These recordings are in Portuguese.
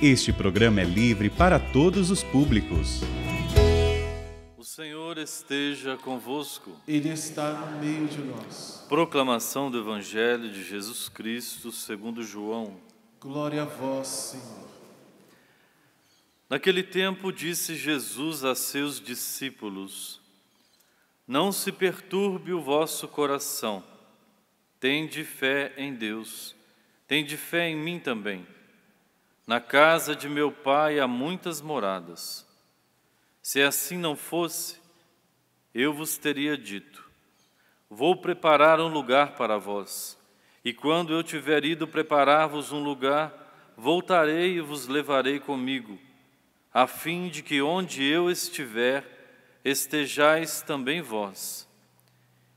Este programa é livre para todos os públicos. O Senhor esteja convosco. Ele está no meio de nós. Proclamação do Evangelho de Jesus Cristo, segundo João. Glória a vós, Senhor. Naquele tempo disse Jesus a seus discípulos: Não se perturbe o vosso coração. Tende fé em Deus, tende fé em mim também. Na casa de meu pai há muitas moradas. Se assim não fosse, eu vos teria dito: Vou preparar um lugar para vós, e quando eu tiver ido preparar-vos um lugar, voltarei e vos levarei comigo, a fim de que onde eu estiver, estejais também vós.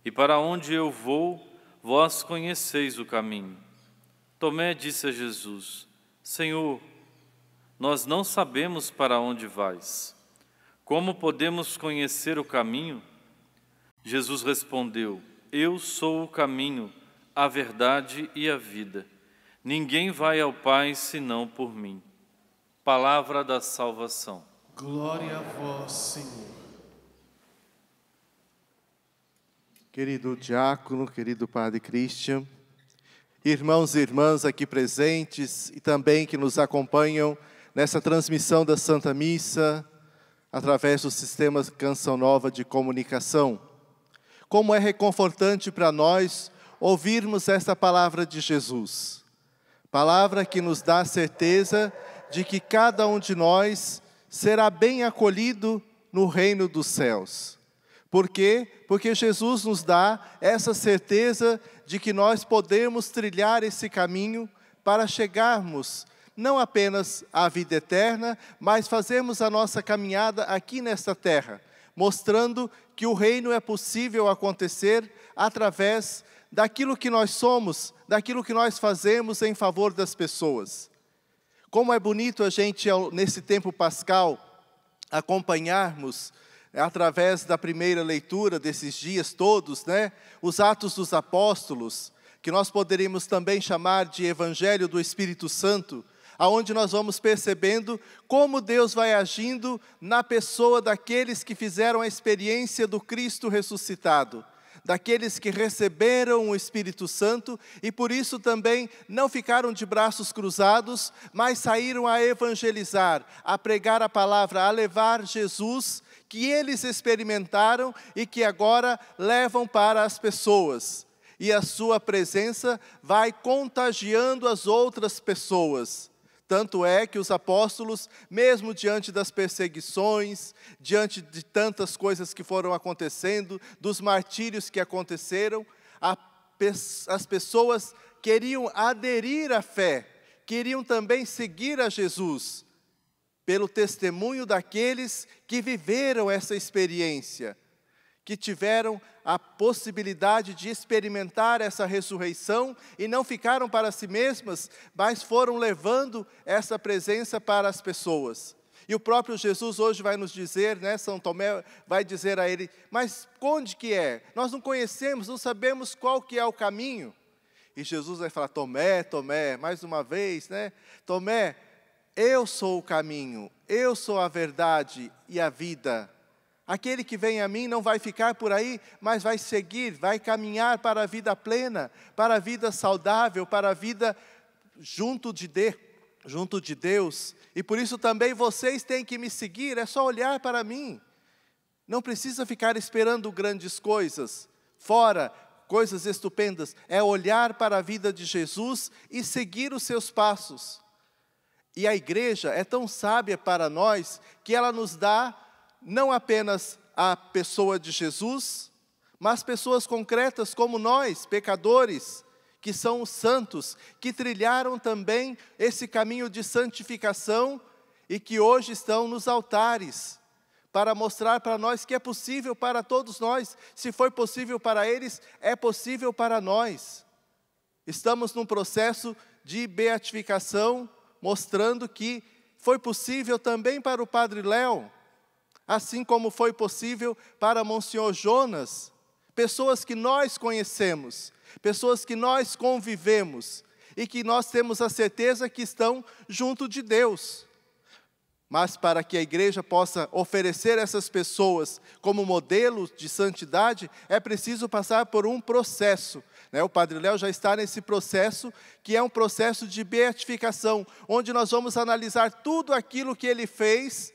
E para onde eu vou, vós conheceis o caminho. Tomé disse a Jesus: Senhor, nós não sabemos para onde vais. Como podemos conhecer o caminho? Jesus respondeu: Eu sou o caminho, a verdade e a vida. Ninguém vai ao Pai senão por mim. Palavra da salvação. Glória a vós, Senhor. Querido diácono, querido padre Christian, irmãos e irmãs aqui presentes e também que nos acompanham nessa transmissão da Santa Missa através do sistema Canção Nova de comunicação. Como é reconfortante para nós ouvirmos esta palavra de Jesus. Palavra que nos dá certeza de que cada um de nós será bem acolhido no reino dos céus. Por quê? Porque Jesus nos dá essa certeza de que nós podemos trilhar esse caminho para chegarmos não apenas à vida eterna, mas fazermos a nossa caminhada aqui nesta terra, mostrando que o reino é possível acontecer através daquilo que nós somos, daquilo que nós fazemos em favor das pessoas. Como é bonito a gente, nesse tempo pascal, acompanharmos é através da primeira leitura desses dias todos, né? Os Atos dos Apóstolos, que nós poderíamos também chamar de Evangelho do Espírito Santo, aonde nós vamos percebendo como Deus vai agindo na pessoa daqueles que fizeram a experiência do Cristo ressuscitado daqueles que receberam o Espírito Santo e por isso também não ficaram de braços cruzados, mas saíram a evangelizar, a pregar a palavra, a levar Jesus que eles experimentaram e que agora levam para as pessoas. E a sua presença vai contagiando as outras pessoas. Tanto é que os apóstolos, mesmo diante das perseguições, diante de tantas coisas que foram acontecendo, dos martírios que aconteceram, a, as pessoas queriam aderir à fé, queriam também seguir a Jesus pelo testemunho daqueles que viveram essa experiência, que tiveram a possibilidade de experimentar essa ressurreição e não ficaram para si mesmas, mas foram levando essa presença para as pessoas. E o próprio Jesus hoje vai nos dizer, né, São Tomé vai dizer a ele, mas onde que é? Nós não conhecemos, não sabemos qual que é o caminho. E Jesus vai falar, Tomé, Tomé, mais uma vez, né? Tomé, eu sou o caminho, eu sou a verdade e a vida. Aquele que vem a mim não vai ficar por aí, mas vai seguir, vai caminhar para a vida plena, para a vida saudável, para a vida junto de, de, junto de Deus. E por isso também vocês têm que me seguir, é só olhar para mim. Não precisa ficar esperando grandes coisas, fora, coisas estupendas. É olhar para a vida de Jesus e seguir os seus passos. E a igreja é tão sábia para nós que ela nos dá não apenas a pessoa de Jesus, mas pessoas concretas como nós, pecadores, que são os santos, que trilharam também esse caminho de santificação e que hoje estão nos altares, para mostrar para nós que é possível para todos nós, se foi possível para eles, é possível para nós. Estamos num processo de beatificação mostrando que foi possível também para o padre Léo, assim como foi possível para Monsenhor Jonas, pessoas que nós conhecemos, pessoas que nós convivemos e que nós temos a certeza que estão junto de Deus. Mas para que a igreja possa oferecer essas pessoas como modelo de santidade, é preciso passar por um processo né? O Padre Léo já está nesse processo, que é um processo de beatificação, onde nós vamos analisar tudo aquilo que ele fez,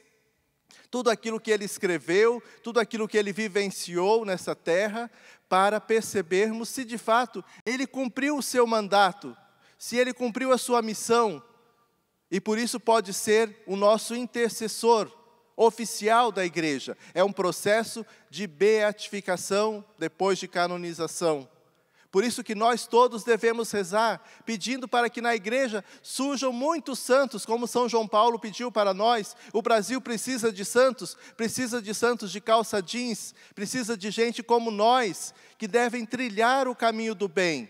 tudo aquilo que ele escreveu, tudo aquilo que ele vivenciou nessa terra, para percebermos se de fato ele cumpriu o seu mandato, se ele cumpriu a sua missão, e por isso pode ser o nosso intercessor oficial da igreja. É um processo de beatificação depois de canonização. Por isso que nós todos devemos rezar, pedindo para que na igreja surjam muitos santos, como São João Paulo pediu para nós. O Brasil precisa de santos, precisa de santos de calça jeans, precisa de gente como nós, que devem trilhar o caminho do bem.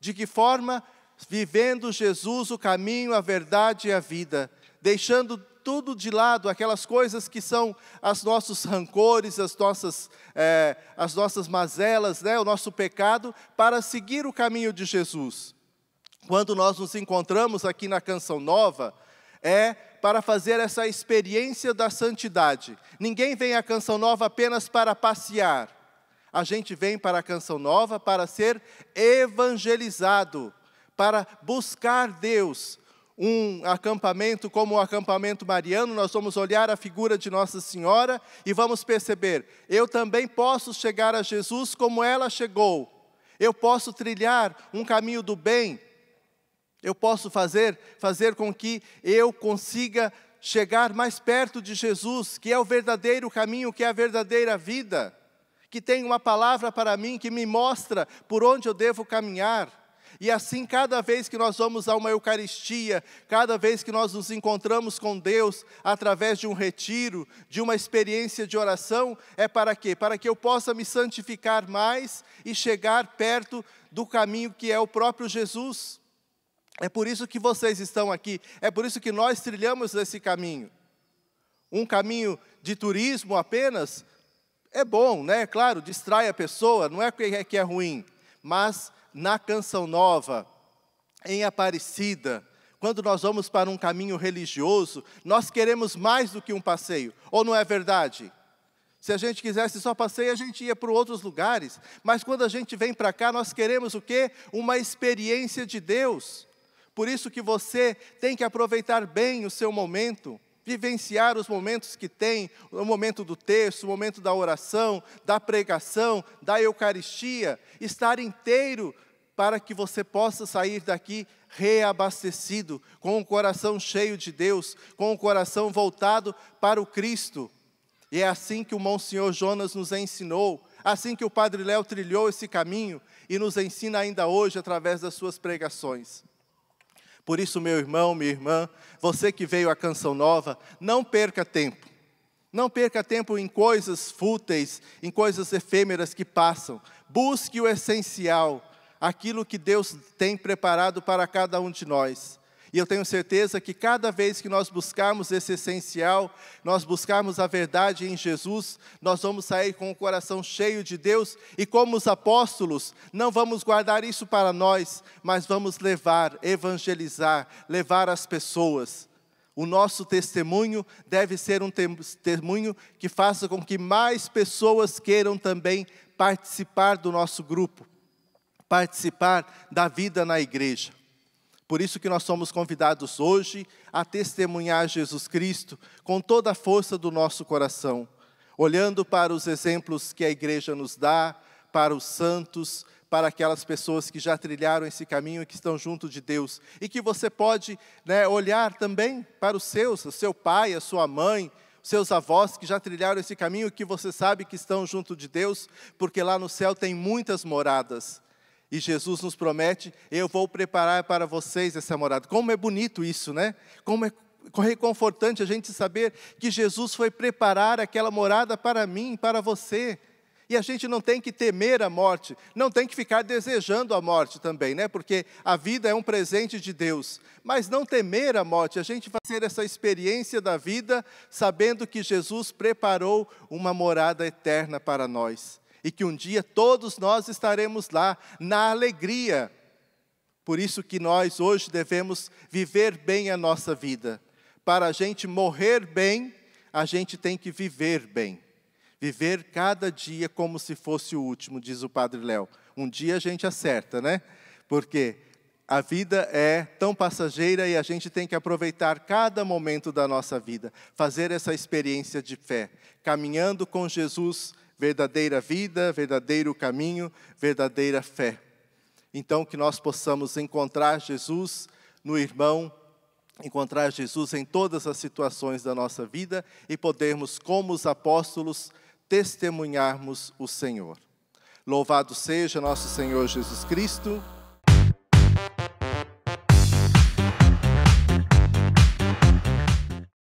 De que forma? Vivendo Jesus o caminho, a verdade e a vida, deixando tudo de lado, aquelas coisas que são os nossos rancores, as nossas, é, as nossas mazelas, né, o nosso pecado, para seguir o caminho de Jesus. Quando nós nos encontramos aqui na Canção Nova, é para fazer essa experiência da santidade. Ninguém vem à Canção Nova apenas para passear. A gente vem para a Canção Nova para ser evangelizado, para buscar Deus, um acampamento como o acampamento mariano, nós vamos olhar a figura de Nossa Senhora e vamos perceber: eu também posso chegar a Jesus como ela chegou. Eu posso trilhar um caminho do bem. Eu posso fazer fazer com que eu consiga chegar mais perto de Jesus, que é o verdadeiro caminho, que é a verdadeira vida, que tem uma palavra para mim que me mostra por onde eu devo caminhar. E assim, cada vez que nós vamos a uma Eucaristia, cada vez que nós nos encontramos com Deus através de um retiro, de uma experiência de oração, é para quê? Para que eu possa me santificar mais e chegar perto do caminho que é o próprio Jesus. É por isso que vocês estão aqui, é por isso que nós trilhamos esse caminho. Um caminho de turismo apenas é bom, né? Claro, distrai a pessoa, não é que é, é ruim mas na Canção Nova, em Aparecida, quando nós vamos para um caminho religioso, nós queremos mais do que um passeio, ou não é verdade? Se a gente quisesse só passeio, a gente ia para outros lugares, mas quando a gente vem para cá, nós queremos o quê? Uma experiência de Deus. Por isso que você tem que aproveitar bem o seu momento vivenciar os momentos que tem, o momento do texto, o momento da oração, da pregação, da Eucaristia, estar inteiro para que você possa sair daqui reabastecido, com o coração cheio de Deus, com o coração voltado para o Cristo. E é assim que o Monsenhor Jonas nos ensinou, assim que o Padre Léo trilhou esse caminho e nos ensina ainda hoje através das suas pregações. Por isso, meu irmão, minha irmã, você que veio à canção nova, não perca tempo. Não perca tempo em coisas fúteis, em coisas efêmeras que passam. Busque o essencial, aquilo que Deus tem preparado para cada um de nós. E eu tenho certeza que cada vez que nós buscarmos esse essencial, nós buscarmos a verdade em Jesus, nós vamos sair com o coração cheio de Deus e, como os apóstolos, não vamos guardar isso para nós, mas vamos levar, evangelizar, levar as pessoas. O nosso testemunho deve ser um testemunho que faça com que mais pessoas queiram também participar do nosso grupo, participar da vida na igreja. Por isso que nós somos convidados hoje a testemunhar Jesus Cristo com toda a força do nosso coração, olhando para os exemplos que a igreja nos dá, para os santos, para aquelas pessoas que já trilharam esse caminho e que estão junto de Deus. E que você pode né, olhar também para os seus, o seu pai, a sua mãe, seus avós que já trilharam esse caminho, que você sabe que estão junto de Deus, porque lá no céu tem muitas moradas. E Jesus nos promete: eu vou preparar para vocês essa morada. Como é bonito isso, né? Como é reconfortante é a gente saber que Jesus foi preparar aquela morada para mim, para você. E a gente não tem que temer a morte, não tem que ficar desejando a morte também, né? Porque a vida é um presente de Deus. Mas não temer a morte, a gente fazer essa experiência da vida sabendo que Jesus preparou uma morada eterna para nós e que um dia todos nós estaremos lá na alegria. Por isso que nós hoje devemos viver bem a nossa vida. Para a gente morrer bem, a gente tem que viver bem. Viver cada dia como se fosse o último, diz o Padre Léo. Um dia a gente acerta, né? Porque a vida é tão passageira e a gente tem que aproveitar cada momento da nossa vida, fazer essa experiência de fé, caminhando com Jesus verdadeira vida, verdadeiro caminho, verdadeira fé. Então, que nós possamos encontrar Jesus no irmão, encontrar Jesus em todas as situações da nossa vida e podermos, como os apóstolos, testemunharmos o Senhor. Louvado seja nosso Senhor Jesus Cristo.